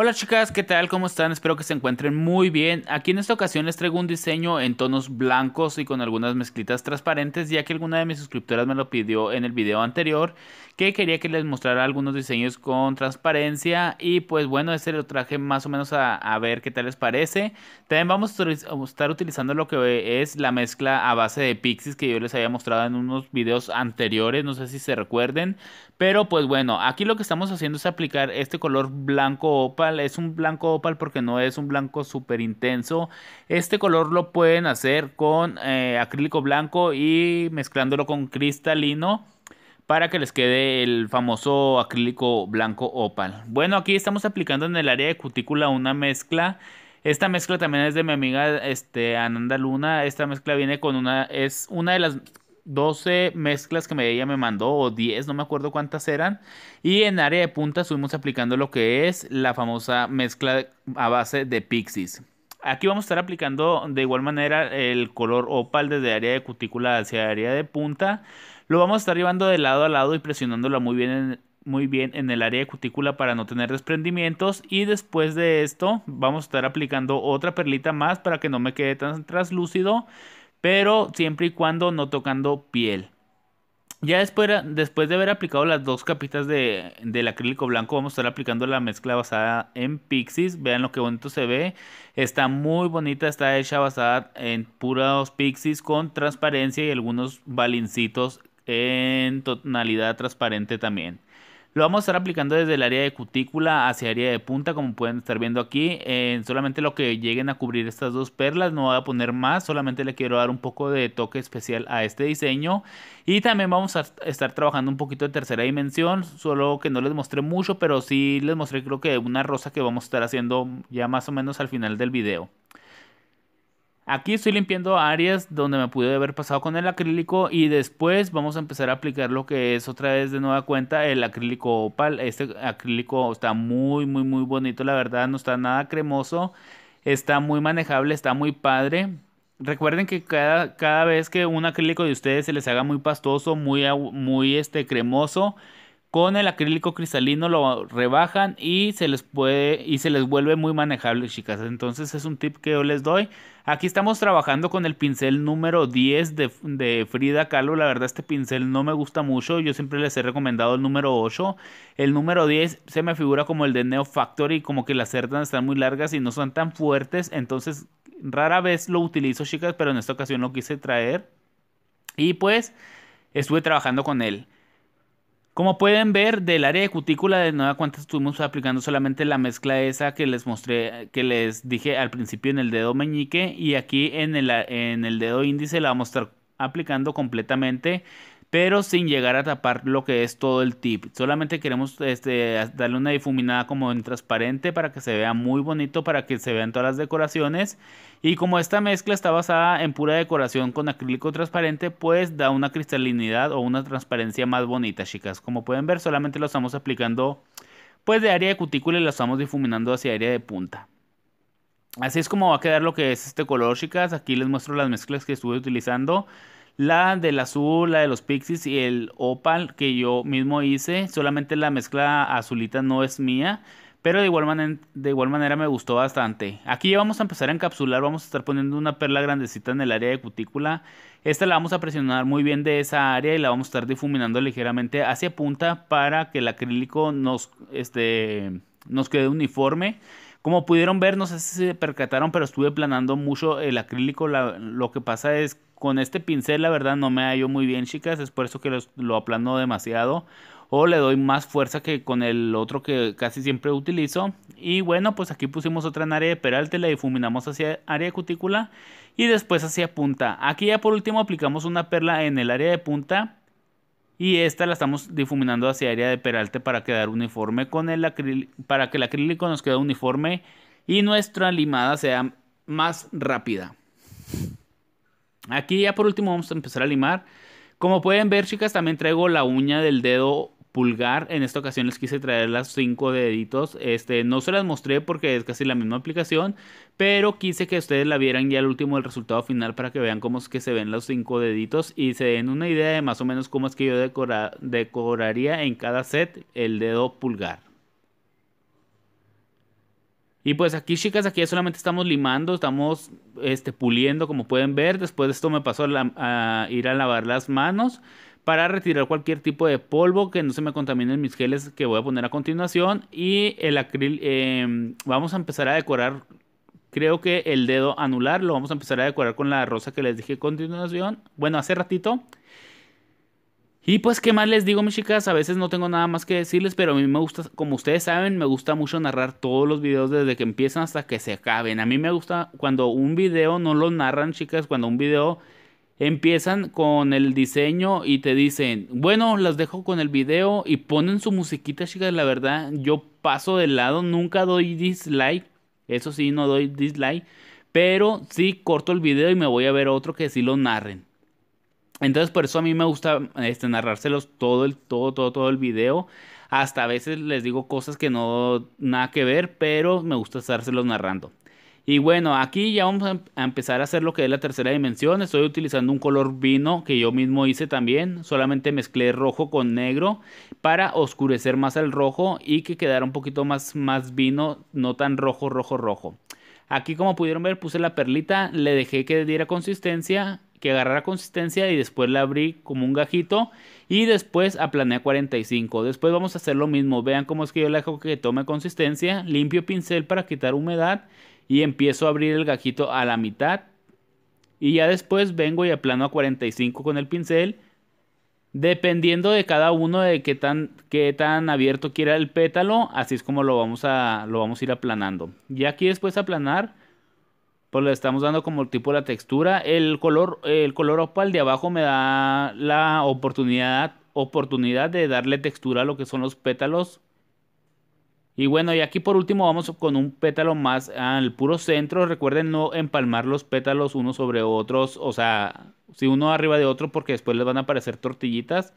Hola chicas, ¿qué tal? ¿Cómo están? Espero que se encuentren muy bien. Aquí en esta ocasión les traigo un diseño en tonos blancos y con algunas mezclitas transparentes, ya que alguna de mis suscriptoras me lo pidió en el video anterior, que quería que les mostrara algunos diseños con transparencia y pues bueno, este lo traje más o menos a, ver qué tal les parece. También vamos a estar utilizando lo que es la mezcla a base de pixies que yo les había mostrado en unos videos anteriores, no sé si se recuerden, pero pues bueno, aquí lo que estamos haciendo es aplicar este color blanco opa es un blanco opal porque no es un blanco súper intenso. Este color lo pueden hacer con eh, acrílico blanco y mezclándolo con cristalino para que les quede el famoso acrílico blanco opal. Bueno, aquí estamos aplicando en el área de cutícula una mezcla. Esta mezcla también es de mi amiga este, Ananda Luna. Esta mezcla viene con una. Es una de las 12 mezclas que ella me mandó, o 10, no me acuerdo cuántas eran. Y en área de punta estuvimos aplicando lo que es la famosa mezcla a base de pixies. Aquí vamos a estar aplicando de igual manera el color opal desde área de cutícula hacia área de punta. Lo vamos a estar llevando de lado a lado y presionándolo muy bien en, muy bien en el área de cutícula para no tener desprendimientos y después de esto vamos a estar aplicando otra perlita más para que no me quede tan translúcido pero siempre y cuando no tocando piel. Ya después, de haber aplicado las dos capitas del acrílico blanco, vamos a estar aplicando la mezcla basada en pixis. Vean lo que bonito se ve. Está muy bonita, está hecha basada en puros pixies con transparencia y algunos balincitos en tonalidad transparente también. Lo vamos a estar aplicando desde el área de cutícula hacia área de punta, como pueden estar viendo aquí. solamente lo que lleguen a cubrir estas dos perlas, no voy a poner más, solamente le quiero dar un poco de toque especial a este diseño. Y también vamos a estar trabajando un poquito de tercera dimensión, solo que no les mostré mucho, pero sí les mostré creo que una rosa que vamos a estar haciendo ya más o menos al final del video. Aquí estoy limpiando áreas donde me pude haber pasado con el acrílico y después vamos a empezar a aplicar lo que es otra vez de nueva cuenta el acrílico opal. Este acrílico está muy muy muy bonito, la verdad no está nada cremoso, está muy manejable, está muy padre. Recuerden que cada, cada vez que un acrílico de ustedes se les haga muy pastoso, muy, muy este, cremoso, con el acrílico cristalino lo rebajan y se les puede y se les vuelve muy manejable, chicas. Entonces es un tip que yo les doy. Aquí estamos trabajando con el pincel número 10 de, de Frida Kahlo. La verdad este pincel no me gusta mucho. Yo siempre les he recomendado el número 8. El número 10 se me figura como el de Neo Factory, como que las cerdas están muy largas y no son tan fuertes. Entonces rara vez lo utilizo, chicas, pero en esta ocasión lo quise traer. Y pues estuve trabajando con él. Como pueden ver, del área de cutícula de nueva cuenta estuvimos aplicando solamente la mezcla esa que les mostré, que les dije al principio en el dedo meñique y aquí en el, en el dedo índice la vamos a estar aplicando completamente pero sin llegar a tapar lo que es todo el tip. Solamente queremos este, darle una difuminada como en transparente para que se vea muy bonito, para que se vean todas las decoraciones. Y como esta mezcla está basada en pura decoración con acrílico transparente, pues da una cristalinidad o una transparencia más bonita, chicas. Como pueden ver, solamente lo estamos aplicando pues de área de cutícula y lo estamos difuminando hacia área de punta. Así es como va a quedar lo que es este color, chicas. Aquí les muestro las mezclas que estuve utilizando. La del azul, la de los pixies y el opal que yo mismo hice. Solamente la mezcla azulita no es mía. Pero de igual, manera, de igual manera me gustó bastante. Aquí ya vamos a empezar a encapsular. Vamos a estar poniendo una perla grandecita en el área de cutícula. Esta la vamos a presionar muy bien de esa área y la vamos a estar difuminando ligeramente hacia punta para que el acrílico nos, este, nos quede uniforme. Como pudieron ver, no sé si se percataron, pero estuve planando mucho el acrílico. lo que pasa es con este pincel, la verdad, no me hallo muy bien, chicas. Es por eso que lo aplano demasiado. O le doy más fuerza que con el otro que casi siempre utilizo. Y bueno, pues aquí pusimos otra en área de peralte. La difuminamos hacia área de cutícula. Y después hacia punta. Aquí ya por último aplicamos una perla en el área de punta y esta la estamos difuminando hacia área de peralte para quedar uniforme con el acrílico, para que el acrílico nos quede uniforme y nuestra limada sea más rápida. Aquí ya por último vamos a empezar a limar. Como pueden ver chicas también traigo la uña del dedo pulgar. En esta ocasión les quise traer las cinco deditos. Este, no se las mostré porque es casi la misma aplicación, pero quise que ustedes la vieran ya al último el resultado final para que vean cómo es que se ven los cinco deditos y se den una idea de más o menos cómo es que yo decoraría en cada set el dedo pulgar. Y pues aquí, chicas, aquí solamente estamos limando, estamos este, puliendo, como pueden ver. Después de esto me pasó a ir a lavar las manos para retirar cualquier tipo de polvo que no se me contaminen mis geles que voy a poner a continuación y el acril em, vamos a empezar a decorar creo que el dedo anular lo vamos a empezar a decorar con la rosa que les dije a continuación bueno hace ratito y pues, ¿qué más les digo, mis chicas? A veces no tengo nada más que decirles, pero a mí me gusta, como ustedes saben, me gusta mucho narrar todos los videos desde que empiezan hasta que se acaben. A mí me gusta cuando un video no lo narran, chicas, cuando un video empiezan con el diseño y te dicen, bueno, las dejo con el video y ponen su musiquita, chicas, la verdad, yo paso de lado, nunca doy dislike, eso sí, no doy dislike, pero sí corto el video y me voy a ver otro que sí lo narren. Entonces por eso a mí me gusta este, narrárselos todo el, todo, todo, todo el video. Hasta a veces les digo cosas que no nada que ver, pero me gusta estárselos narrando. Y bueno, aquí ya vamos em, a empezar a hacer lo que es la tercera dimensión. Estoy utilizando un color vino que yo mismo hice también. Solamente mezclé rojo con negro para oscurecer más el rojo y que quedara un poquito más, más vino, no tan rojo, rojo, rojo. Aquí como pudieron ver puse la perlita, le dejé que diera consistencia, que agarrara consistencia y después la abrí como un gajito y después aplané a 45. Después vamos a hacer lo mismo, vean cómo es que yo le dejo que tome consistencia, limpio pincel para quitar humedad y empiezo a abrir el gajito a la mitad. Y ya después vengo y aplano a 45 con el pincel. Dependiendo de cada uno de qué tan, tan abierto quiera el pétalo, así es como lo vamos, a, lo vamos a ir aplanando. Y aquí después aplanar, pues le estamos dando como tipo la textura. El color, el color opal de abajo me da la oportunidad, oportunidad de darle textura a lo que son los pétalos y bueno, y aquí por último vamos con un pétalo más al puro centro. Recuerden no empalmar los pétalos unos sobre otros, o sea, si uno arriba de otro porque después les van a aparecer tortillitas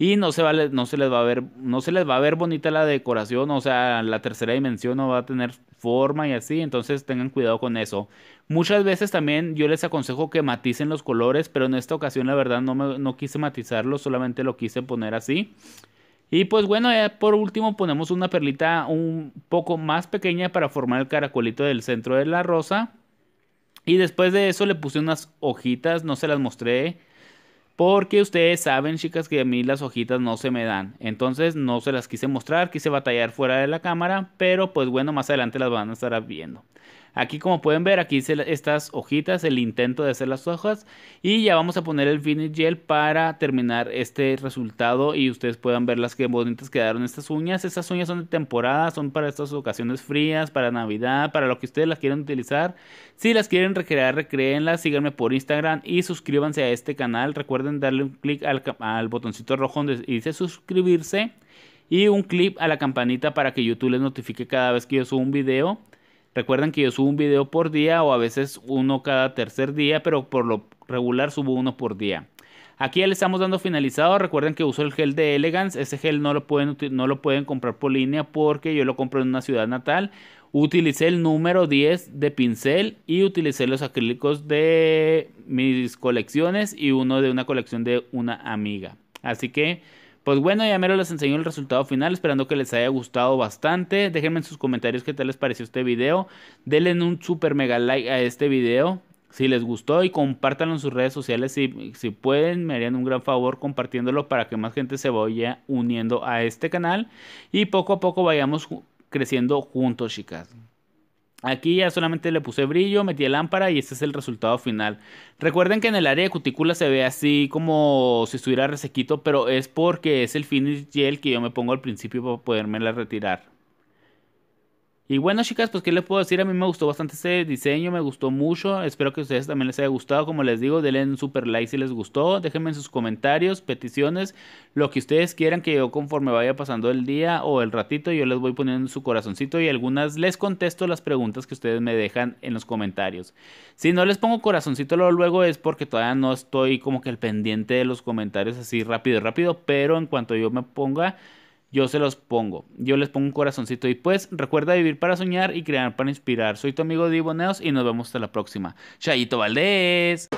y no se no se les va a ver, no se les va a ver bonita la decoración, o sea, la tercera dimensión no va a tener forma y así, entonces tengan cuidado con eso. Muchas veces también yo les aconsejo que maticen los colores, pero en esta ocasión la verdad no, no quise matizarlo. solamente lo quise poner así. Y pues bueno, ya por último ponemos una perlita un poco más pequeña para formar el caracolito del centro de la rosa. Y después de eso le puse unas hojitas, no se las mostré. Porque ustedes saben, chicas, que a mí las hojitas no se me dan. Entonces no se las quise mostrar, quise batallar fuera de la cámara. Pero pues bueno, más adelante las van a estar viendo. Aquí como pueden ver, aquí hice estas hojitas, el intento de hacer las hojas. Y ya vamos a poner el finish gel para terminar este resultado y ustedes puedan ver las que bonitas quedaron estas uñas. Estas uñas son de temporada, son para estas ocasiones frías, para Navidad, para lo que ustedes las quieran utilizar. Si las quieren recrear, recreenlas, síganme por Instagram y suscríbanse a este canal. Recuerden darle un clic al, al botoncito rojo donde dice suscribirse y un clip a la campanita para que YouTube les notifique cada vez que yo subo un video. Recuerden que yo subo un video por día o a veces uno cada tercer día, pero por lo regular subo uno por día. Aquí ya le estamos dando finalizado. Recuerden que uso el gel de Elegance. Ese gel no lo pueden, no lo pueden comprar por línea porque yo lo compro en una ciudad natal. Utilicé el número 10 de pincel y utilicé los acrílicos de mis colecciones y uno de una colección de una amiga. Así que pues bueno, ya mero les enseño el resultado final, esperando que les haya gustado bastante. Déjenme en sus comentarios qué tal les pareció este video. Denle un super mega like a este video si les gustó y compártanlo en sus redes sociales si, si, pueden, me harían un gran favor compartiéndolo para que más gente se vaya uniendo a este canal y poco a poco vayamos creciendo juntos, chicas. Aquí ya solamente le puse brillo, metí lámpara y este es el resultado final. Recuerden que en el área de cutícula se ve así como si estuviera resequito, pero es porque es el finish gel que yo me pongo al principio para podermela retirar. Y bueno, chicas, pues qué les puedo decir, a mí me gustó bastante este diseño, me gustó mucho, espero que a ustedes también les haya gustado, como les digo, denle un super like si les gustó, déjenme en sus comentarios, peticiones, lo que ustedes quieran que yo conforme vaya pasando el día o el ratito, yo les voy poniendo su corazoncito y algunas les contesto las preguntas que ustedes me dejan en los comentarios. Si no les pongo corazoncito luego es porque todavía no estoy como que el pendiente de los comentarios así rápido, rápido, pero en cuanto yo me ponga yo se los pongo. Yo les pongo un corazoncito. Y pues recuerda vivir para soñar y crear para inspirar. Soy tu amigo Neos y nos vemos hasta la próxima. Chayito Valdés.